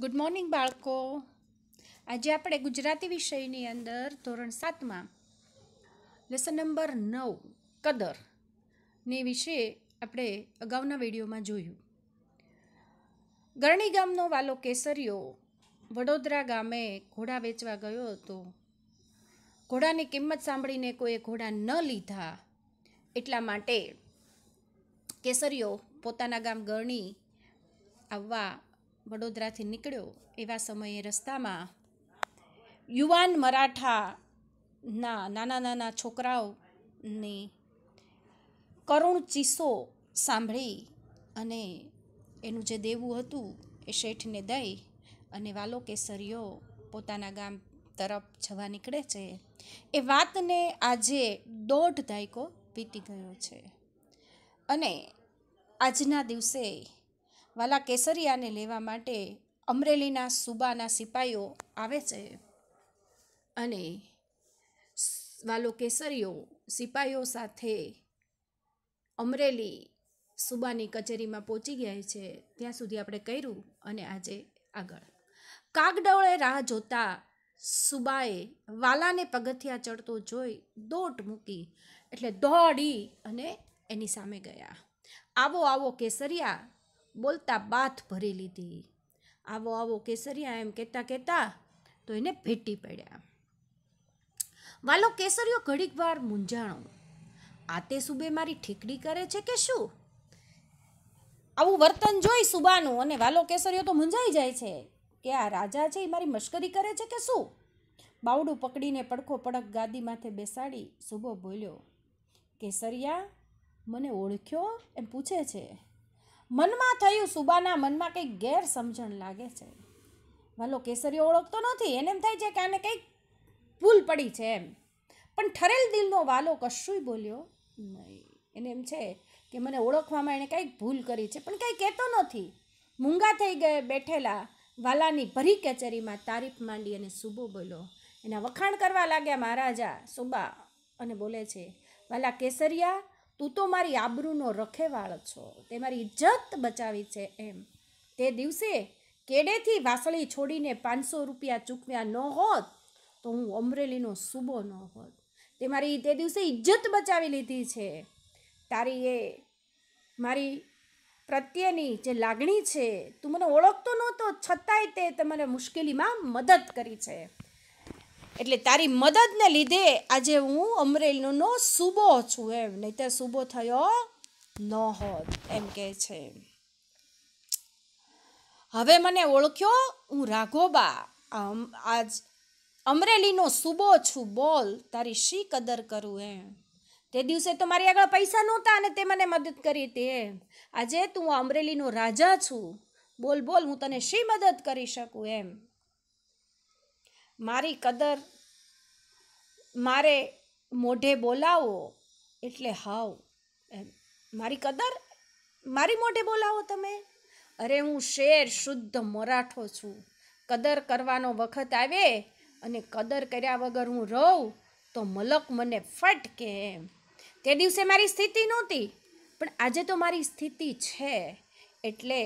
good morning બાળકો આજે આપણે ગુજરાતી વિષયની અંદર ધોરણ સાતમાં લેસન નંબર નવ કદર ને વિશે આપણે અગાઉના વિડીયોમાં જોયું ગરણી ગામનો વાલો કેસરીયો વડોદરા ગામે ઘોડા વેચવા ગયો હતો ઘોડાની કિંમત સાંભળીને કોઈએ ઘોડા ન લીધા એટલા માટે કેસરીઓ પોતાના ગામ ગરણી આવવા વડોદરાથી નીકળ્યો એવા સમયે રસ્તામાં યુવાન મરાઠાના નાના નાના છોકરાઓની કરુણ ચીસો સાંભળી અને એનું જે દેવું હતું એ શેઠને દઈ અને વાલો કેસરીઓ પોતાના ગામ તરફ જવા નીકળે છે એ વાતને આજે દોઢ દાયકો વીતી ગયો છે અને આજના દિવસે વાલા કેસરિયાને લેવા માટે અમરેલીના સુબાના સિપાઈઓ આવે છે અને વાલો કેસરીઓ સિપાઈઓ સાથે અમરેલી સુબાની કચેરીમાં પહોંચી ગયા છે ત્યાં સુધી આપણે કર્યું અને આજે આગળ કાગડોળે રાહ જોતા સુબાએ વાલાને પગથિયા ચડતો જોઈ દોટ મૂકી એટલે દોડી અને એની સામે ગયા આવો આવો કેસરિયા બોલતા બાથ ભરી લીધી આવો આવો કેસરિયા એમ કહેતા કહેતા તો એને ભેટી પડ્યા વાલો કેસરિયો ઘડીક વાર મૂંઝાણો આ તે સુબે મારી ઠીકડી કરે છે કે શું આવું વર્તન જોઈ સુબાનું અને વાલો કેસરિયો તો મૂંઝાઈ જાય છે કે આ રાજા છે એ મારી મશ્કરી કરે છે કે શું બાવડું પકડીને પડખો પડક ગાદી માથે બેસાડી સુબો બોલ્યો કેસરિયા મને ઓળખ્યો એમ પૂછે છે મનમાં થયું સુબાના મનમાં કંઈક ગેરસમજણ લાગે છે વાલો કેસરીઓ ઓળખતો નથી એને એમ થાય છે કે આને કંઈક ભૂલ પડી છે એમ પણ ઠરેલ દિલનો વાલો કશું બોલ્યો નહીં એને એમ છે કે મને ઓળખવામાં એણે કંઈક ભૂલ કરી છે પણ કંઈ કહેતો નથી મૂંગા થઈ ગયે બેઠેલા વાલાની ભરી કચેરીમાં તારીફ માંડી અને સુબો બોલ્યો એના વખાણ કરવા લાગ્યા મહારાજા સુબા અને બોલે છે વાલા કેસરિયા તું તો મારી આબરૂનો રખેવાળ છો તે મારી ઇજ્જત બચાવી છે એમ તે દિવસે કેડેથી વાસળી છોડીને પાંચસો રૂપિયા ચૂકવ્યા ન હોત તો હું અમરેલીનો સૂબો ન હોત તે મારી તે દિવસે ઇજ્જત બચાવી લીધી છે તારી એ મારી પ્રત્યેની જે લાગણી છે તું મને ઓળખતો નહોતો છતાંય તે મને મુશ્કેલીમાં મદદ કરી છે એટલે તારી મદદને લીધે આજે હું અમરેલીનો સુબો છું એમ નહીં સૂબો થયો ન હોત એમ કહે છે હવે મને ઓળખ્યો હું રાઘોબા આજ અમરેલીનો સુબો છું બોલ તારી શી કદર કરું એમ તે દિવસે તો મારી આગળ પૈસા નહોતા અને તે મને મદદ કરી હતી એમ આજે તું અમરેલીનો રાજા છું બોલ બોલ હું તને શી મદદ કરી શકું એમ મારી કદર મારે મોઢે બોલાવો એટલે હાવ એમ મારી કદર મારી મોઢે બોલાવો તમે અરે હું શેર શુદ્ધ મરાઠો છું કદર કરવાનો વખત આવે અને કદર કર્યા વગર હું રહું તો મલક મને ફટ કે એમ તે દિવસે મારી સ્થિતિ નહોતી પણ આજે તો મારી સ્થિતિ છે એટલે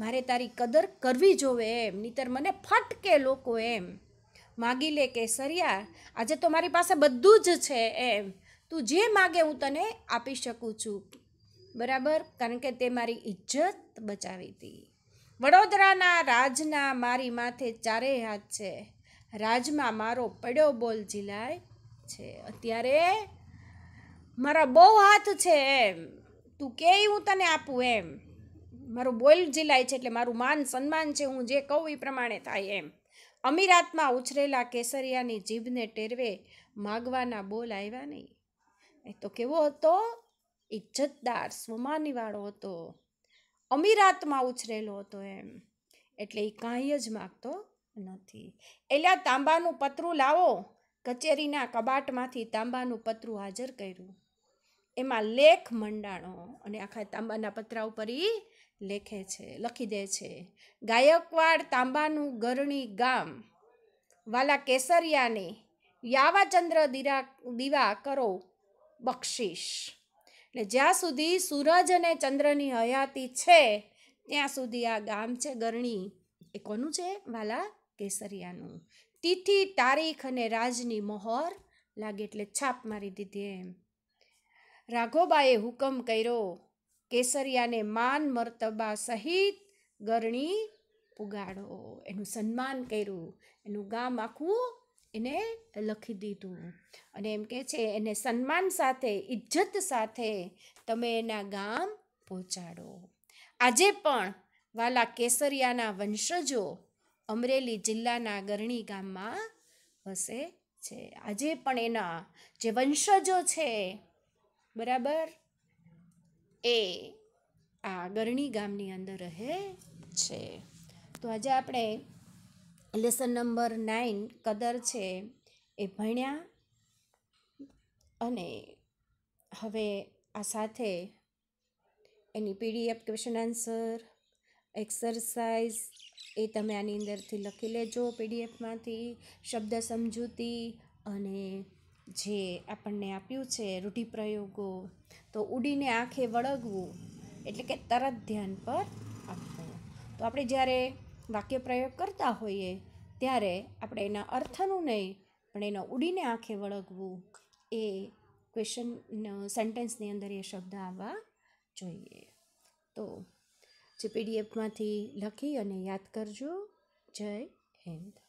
મારે તારી કદર કરવી જોવે એમ નહીતર મને ફટકે લોકો એમ માગી લે કે સરિયા આજે તો મારી પાસે બધું જ છે એમ તું જે માગે હું તને આપી શકું છું બરાબર કારણ કે તે મારી ઇજ્જત બચાવી હતી વડોદરાના રાજના મારી માથે ચારેય હાથ છે રાજમાં મારો પડ્યો બોલ જિલાય છે અત્યારે મારા બહુ હાથ છે એમ તું કે હું તને આપું એમ મારું બોલ જિલાય છે એટલે મારું માન સન્માન છે હું જે કહું એ પ્રમાણે થાય એમ અમીરાતમાં ઉછરેલા કેસરિયાની જીભને ટેરવે માગવાના બોલ આવ્યા નહીં એ તો કેવો હતો ઇજ્જતદાર સ્વમાનીવાળો હતો અમીરાતમાં ઉછરેલો હતો એમ એટલે એ કાંઈ જ માગતો નથી એલા તાંબાનું પતરું લાવો કચેરીના કબાટમાંથી તાંબાનું પતરું હાજર કર્યું એમાં લેખ મંડાણો અને આખા તાંબાના પતરા ઉપર એ લેખે છે લખી દે છે ગાયકવાડ તાંબાનું ગરણી ગામ વાલા કેસરિયાને યાવાચંદ્ર દીરા દીવા કરો બક્ષિશ એટલે જ્યાં સુધી સૂરજ અને ચંદ્રની હયાતી છે ત્યાં સુધી આ ગામ છે ગરણી એ કોનું છે વાલા કેસરિયાનું તિથિ તારીખ અને રાજની મોહર લાગે એટલે છાપ મારી દીધી એમ રાઘોબાએ હુકમ કર્યો કેસરિયાને માન મર્તબા સહિત ગરણી પુગાડો એનું સન્માન કર્યું એનું ગામ આખું એને લખી દીધું અને એમ કે છે એને સન્માન સાથે ઇજ્જત સાથે તમે એના ગામ પહોંચાડો આજે પણ વાલા કેસરિયાના વંશજો અમરેલી જિલ્લાના ગરણી ગામમાં વસે છે આજે પણ એના જે વંશજો છે બરાબર એ આ ગરણી ગામની અંદર રહે છે તો આજે આપણે લેસન નંબર નાઇન કદર છે એ ભણ્યા અને હવે આ સાથે એની પીડીએફ ક્વેશ્ચન આન્સર એક્સરસાઇઝ એ તમે આની અંદરથી લખી લેજો પીડીએફમાંથી શબ્દ સમજૂતી અને જે આપણને આપ્યું છે રૂઢિપ્રયોગો તો ઉડીને આંખે વળગવું એટલે કે તરત ધ્યાન પર આપવું તો આપણે જ્યારે વાક્ય પ્રયોગ કરતા હોઈએ ત્યારે આપણે એના અર્થનું નહીં પણ એનો ઉડીને આંખે વળગવું એ ક્વેશ્ચન સેન્ટેન્સની અંદર એ શબ્દ આવવા જોઈએ તો જે પીડીએફમાંથી લખી અને યાદ કરજો જય હિન્દ